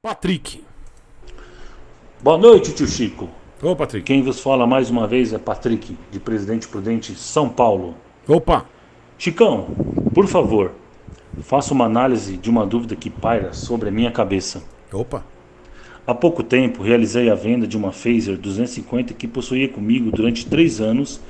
Patrick. Boa noite, tio Chico. Ô, Patrick. Quem vos fala mais uma vez é Patrick, de Presidente Prudente, São Paulo. Opa! Chicão, por favor, faça uma análise de uma dúvida que paira sobre a minha cabeça. Opa! Há pouco tempo realizei a venda de uma Phaser 250 que possuía comigo durante três anos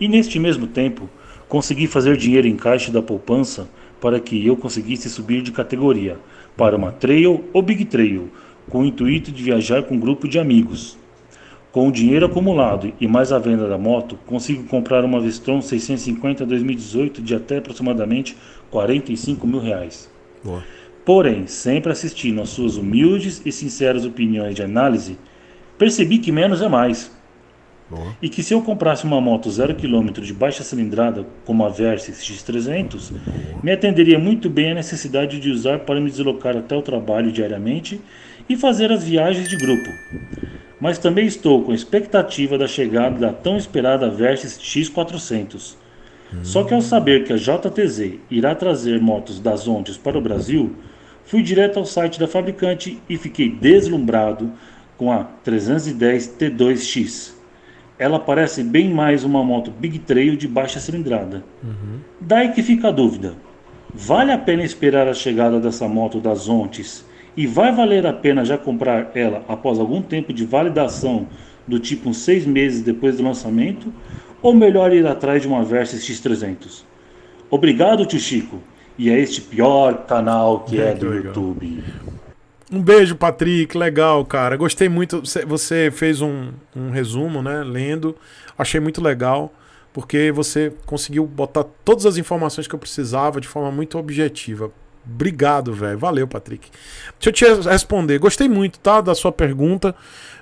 e neste mesmo tempo consegui fazer dinheiro em caixa da poupança para que eu conseguisse subir de categoria para uma trail ou big trail, com o intuito de viajar com um grupo de amigos. Com o dinheiro acumulado e mais a venda da moto, consigo comprar uma Vestron 650 2018 de até aproximadamente 45 mil reais. Boa. Porém, sempre assistindo às suas humildes e sinceras opiniões de análise, percebi que menos é mais. E que se eu comprasse uma moto 0km de baixa cilindrada, como a Versys X300, me atenderia muito bem à necessidade de usar para me deslocar até o trabalho diariamente e fazer as viagens de grupo. Mas também estou com expectativa da chegada da tão esperada Versys X400. Hum. Só que ao hum. saber que a JTZ irá trazer motos das Ondas para o Brasil, fui direto ao site da fabricante e fiquei deslumbrado com a 310 T2X ela parece bem mais uma moto Big Trail de baixa cilindrada. Uhum. Daí que fica a dúvida: vale a pena esperar a chegada dessa moto das Ontes e vai valer a pena já comprar ela após algum tempo de validação, do tipo uns seis meses depois do lançamento, ou melhor ir atrás de uma Versys X300? Obrigado, tio Chico, e é este pior canal que é do YouTube. Um beijo, Patrick. Legal, cara. Gostei muito. Você fez um, um resumo, né? Lendo. Achei muito legal, porque você conseguiu botar todas as informações que eu precisava de forma muito objetiva. Obrigado, velho. Valeu, Patrick. Deixa eu te responder. Gostei muito, tá? Da sua pergunta.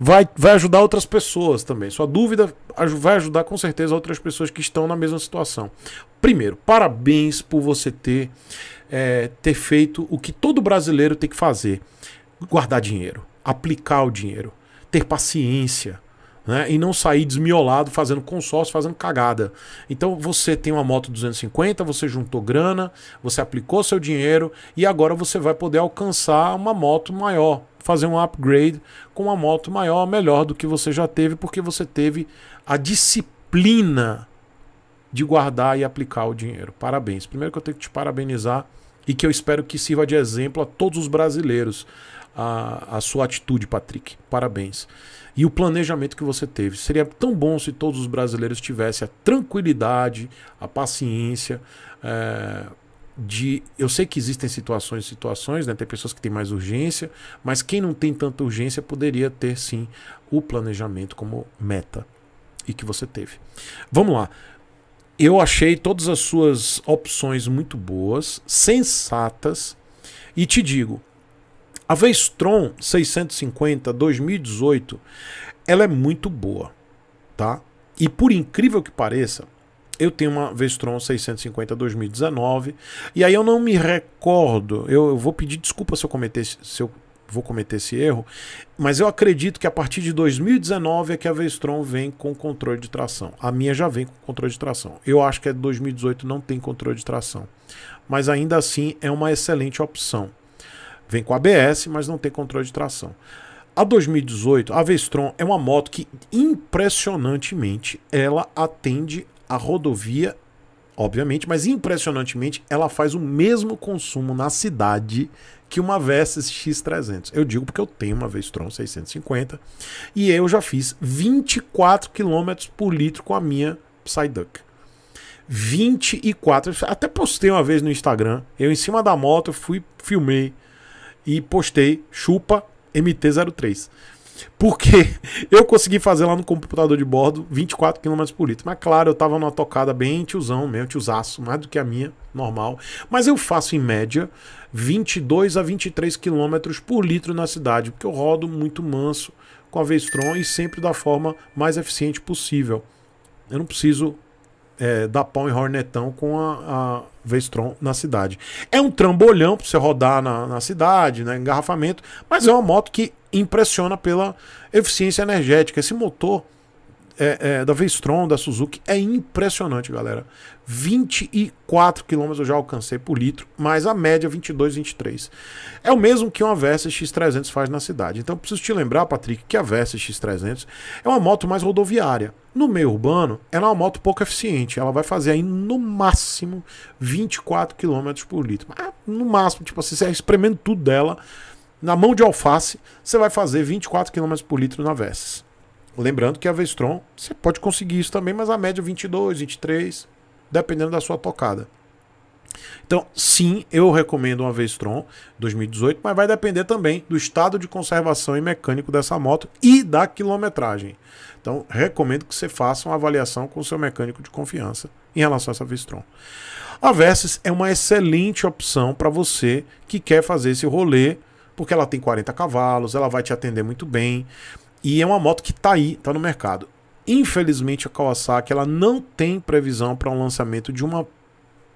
Vai, vai ajudar outras pessoas também. Sua dúvida vai ajudar com certeza outras pessoas que estão na mesma situação. Primeiro, parabéns por você ter é, ter feito o que todo brasileiro tem que fazer: guardar dinheiro, aplicar o dinheiro, ter paciência. Né? E não sair desmiolado fazendo consórcio, fazendo cagada. Então você tem uma moto 250, você juntou grana, você aplicou seu dinheiro e agora você vai poder alcançar uma moto maior, fazer um upgrade com uma moto maior, melhor do que você já teve, porque você teve a disciplina de guardar e aplicar o dinheiro. Parabéns. Primeiro que eu tenho que te parabenizar e que eu espero que sirva de exemplo a todos os brasileiros a, a sua atitude, Patrick. Parabéns. E o planejamento que você teve. Seria tão bom se todos os brasileiros tivessem a tranquilidade, a paciência. É, de. Eu sei que existem situações e situações, né? Tem pessoas que têm mais urgência, mas quem não tem tanta urgência poderia ter sim o planejamento como meta. E que você teve. Vamos lá eu achei todas as suas opções muito boas, sensatas, e te digo, a Vestron 650 2018, ela é muito boa, tá? E por incrível que pareça, eu tenho uma Vestron 650 2019, e aí eu não me recordo, eu, eu vou pedir desculpa se eu cometer se eu vou cometer esse erro, mas eu acredito que a partir de 2019 é que a Vestron vem com controle de tração. A minha já vem com controle de tração. Eu acho que a de 2018 não tem controle de tração, mas ainda assim é uma excelente opção. Vem com ABS, mas não tem controle de tração. A 2018, a Vestron é uma moto que impressionantemente ela atende a rodovia obviamente, mas impressionantemente ela faz o mesmo consumo na cidade que uma Versys X300. Eu digo porque eu tenho uma Vestron 650 e eu já fiz 24 km por litro com a minha Psyduck. 24, até postei uma vez no Instagram, eu em cima da moto fui, filmei e postei chupa MT-03. Porque eu consegui fazer lá no computador de bordo 24 km por litro. Mas claro, eu tava numa tocada bem tiozão mesmo, tiozaço, mais do que a minha, normal. Mas eu faço em média 22 a 23 km por litro na cidade, porque eu rodo muito manso com a Vestron e sempre da forma mais eficiente possível. Eu não preciso é, dar e Hornetão com a, a Vestron na cidade. É um trambolhão para você rodar na, na cidade, né, engarrafamento, mas é uma moto que impressiona pela eficiência energética. Esse motor é, é, da Vestron, da Suzuki. É impressionante, galera. 24 km eu já alcancei por litro, mas a média 22, 23. É o mesmo que uma Versa X300 faz na cidade. Então preciso te lembrar, Patrick, que a Versa X300 é uma moto mais rodoviária. No meio urbano, ela é uma moto pouco eficiente. Ela vai fazer aí no máximo 24 km por litro. Ah, no máximo, tipo assim, você espremendo tudo dela. Na mão de alface, você vai fazer 24 km por litro na Versys. Lembrando que a Vestron, você pode conseguir isso também, mas a média 22, é 23, dependendo da sua tocada. Então, sim, eu recomendo uma Vestron 2018, mas vai depender também do estado de conservação e mecânico dessa moto e da quilometragem. Então, recomendo que você faça uma avaliação com o seu mecânico de confiança em relação a essa Vestron. A Versys é uma excelente opção para você que quer fazer esse rolê, porque ela tem 40 cavalos, ela vai te atender muito bem. E é uma moto que está aí, está no mercado. Infelizmente a Kawasaki ela não tem previsão para um lançamento de uma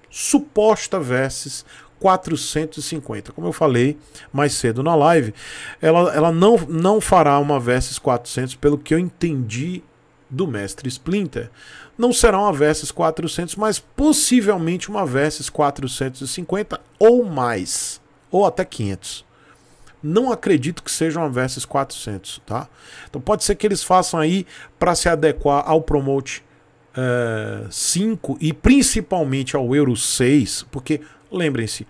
suposta Versys 450. Como eu falei mais cedo na live, ela, ela não, não fará uma Versys 400, pelo que eu entendi do mestre Splinter. Não será uma Versys 400, mas possivelmente uma Versys 450 ou mais, ou até 500. Não acredito que seja uma Versus 400, tá? Então pode ser que eles façam aí para se adequar ao Promote é, eh, 5 e principalmente ao Euro 6, porque lembrem-se,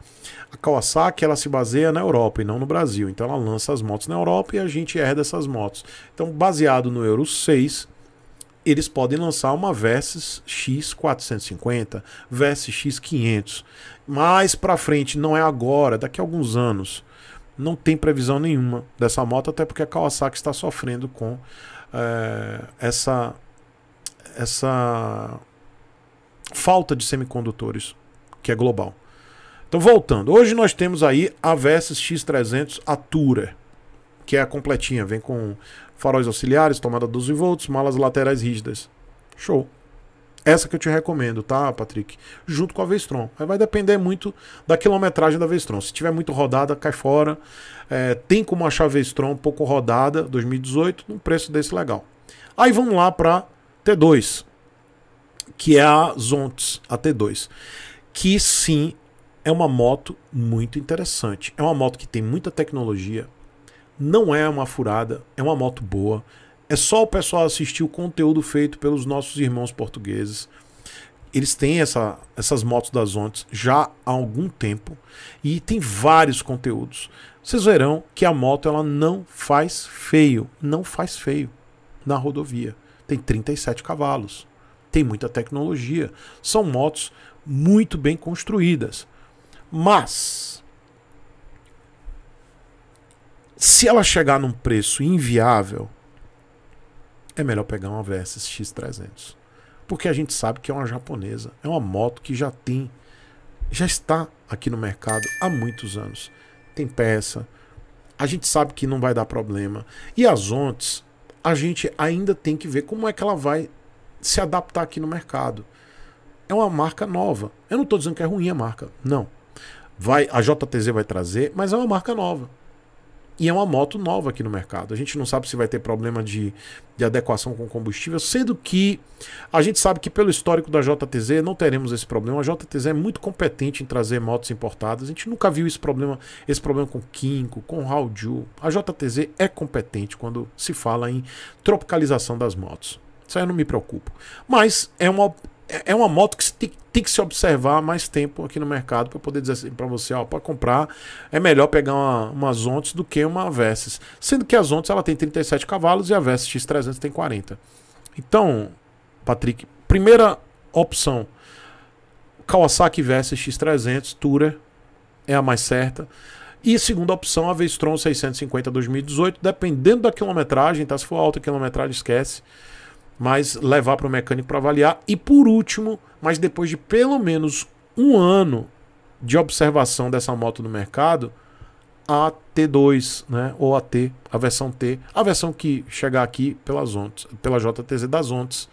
a Kawasaki ela se baseia na Europa e não no Brasil. Então ela lança as motos na Europa e a gente herda essas motos. Então, baseado no Euro 6, eles podem lançar uma Versys X450, Versys X500. Mais para frente, não é agora, daqui a alguns anos, não tem previsão nenhuma dessa moto, até porque a Kawasaki está sofrendo com é, essa, essa falta de semicondutores, que é global. Então, voltando, hoje nós temos aí a Versys X300 Atura, que é a completinha, vem com faróis auxiliares, tomada 12 volts, malas laterais rígidas. Show! Essa que eu te recomendo, tá, Patrick? Junto com a Vestron. Aí vai depender muito da quilometragem da Vestron. Se tiver muito rodada, cai fora. É, tem como achar a Vestron pouco rodada, 2018, num preço desse legal. Aí vamos lá para T2, que é a Zontes, a T2. Que sim, é uma moto muito interessante. É uma moto que tem muita tecnologia, não é uma furada, é uma moto boa, é só o pessoal assistir o conteúdo feito pelos nossos irmãos portugueses. Eles têm essa, essas motos das ontes já há algum tempo e tem vários conteúdos. Vocês verão que a moto ela não faz feio, não faz feio na rodovia. Tem 37 cavalos, tem muita tecnologia, são motos muito bem construídas. Mas se ela chegar num preço inviável, é melhor pegar uma Versys X300. Porque a gente sabe que é uma japonesa, é uma moto que já tem, já está aqui no mercado há muitos anos. Tem peça, a gente sabe que não vai dar problema. E as ontes, a gente ainda tem que ver como é que ela vai se adaptar aqui no mercado. É uma marca nova. Eu não estou dizendo que é ruim a marca, não. Vai, a JTZ vai trazer, mas é uma marca nova. E é uma moto nova aqui no mercado. A gente não sabe se vai ter problema de, de adequação com combustível, sendo que a gente sabe que pelo histórico da JTZ não teremos esse problema. A JTZ é muito competente em trazer motos importadas. A gente nunca viu esse problema, esse problema com Kinko, com Hauju. A JTZ é competente quando se fala em tropicalização das motos. Isso aí eu não me preocupo. Mas é uma, é, é uma moto que tem, tem, que se observar mais tempo aqui no mercado para poder dizer assim para você, ó, para comprar é melhor pegar uma, uma Zontes do que uma Versys, sendo que a Zontes ela tem 37 cavalos e a Versys X300 tem 40. Então, Patrick, primeira opção Kawasaki Versys X300 Tourer é a mais certa. E segunda opção, a Vestron 650 2018, dependendo da quilometragem, tá? Se for alta quilometragem, esquece mas levar para o mecânico para avaliar. E por último, mas depois de pelo menos um ano de observação dessa moto no mercado, a T2, né? Ou a T, a versão T, a versão que chegar aqui pelas ontes, pela JTZ das ontes,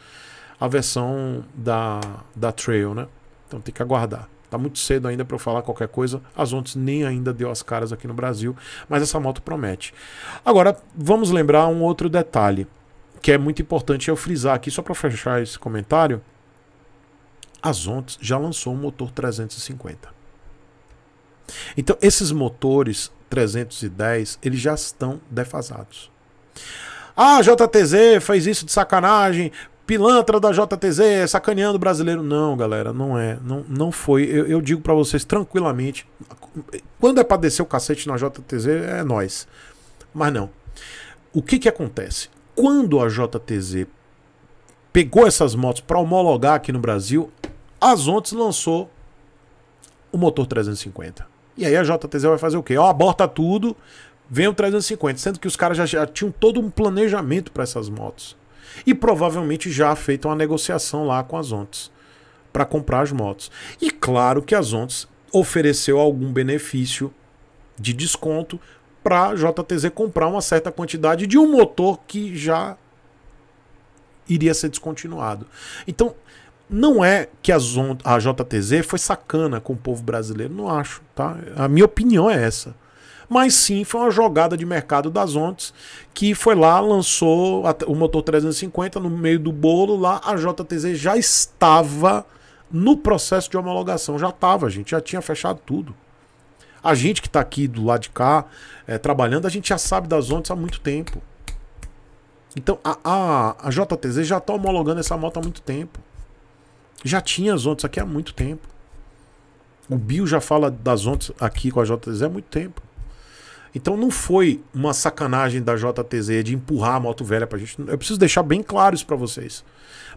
a versão da, da Trail, né? Então tem que aguardar. Tá muito cedo ainda para eu falar qualquer coisa. As ontes nem ainda deu as caras aqui no Brasil, mas essa moto promete. Agora, vamos lembrar um outro detalhe que é muito importante eu frisar aqui, só para fechar esse comentário, a Zontes já lançou um motor 350. Então, esses motores 310, eles já estão defasados. Ah, JTZ fez isso de sacanagem, pilantra da JTZ, sacaneando o brasileiro. Não, galera, não é. Não, não foi. Eu, eu digo para vocês tranquilamente. Quando é para descer o cacete na JTZ, é nós. Mas não. O que que acontece? quando a JTZ pegou essas motos para homologar aqui no Brasil, a Zontes lançou o motor 350. E aí a JTZ vai fazer o quê? Ó, aborta tudo, vem o 350, sendo que os caras já, já tinham todo um planejamento para essas motos. E provavelmente já feito uma negociação lá com as Ontes para comprar as motos. E claro que as Ontes ofereceu algum benefício de desconto para a JTZ comprar uma certa quantidade de um motor que já iria ser descontinuado. Então, não é que a, a JTZ foi sacana com o povo brasileiro, não acho, tá? A minha opinião é essa. Mas sim, foi uma jogada de mercado das Ontes, que foi lá, lançou o motor 350 no meio do bolo, lá a JTZ já estava no processo de homologação, já estava, gente, já tinha fechado tudo. A gente que está aqui do lado de cá, é, trabalhando, a gente já sabe das ondas há muito tempo. Então a, a, a JTZ já está homologando essa moto há muito tempo. Já tinha as ondas aqui há muito tempo. O Bill já fala das ondas aqui com a JTZ há muito tempo. Então não foi uma sacanagem da JTZ de empurrar a moto velha pra gente. Eu preciso deixar bem claro isso pra vocês.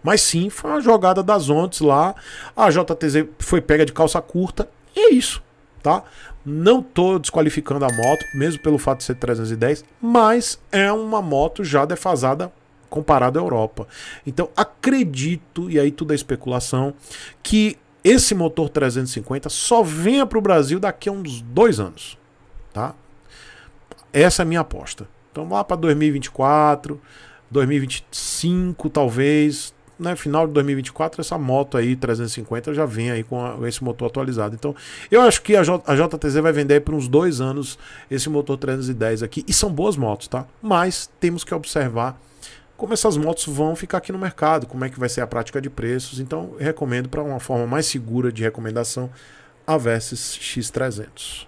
Mas sim, foi uma jogada das ondas lá. A JTZ foi pega de calça curta. E é isso tá? Não tô desqualificando a moto, mesmo pelo fato de ser 310, mas é uma moto já defasada comparada à Europa. Então acredito, e aí tudo é especulação, que esse motor 350 só venha para o Brasil daqui a uns dois anos, tá? Essa é a minha aposta. Então lá para 2024, 2025 talvez, né, final de 2024, essa moto aí 350 já vem aí com, a, esse motor atualizado. Então, eu acho que a, J, a JTZ vai vender por uns dois anos esse motor 310 aqui. E são boas motos, tá? Mas temos que observar como essas motos vão ficar aqui no mercado, como é que vai ser a prática de preços. Então, recomendo para uma forma mais segura de recomendação a Versys X300.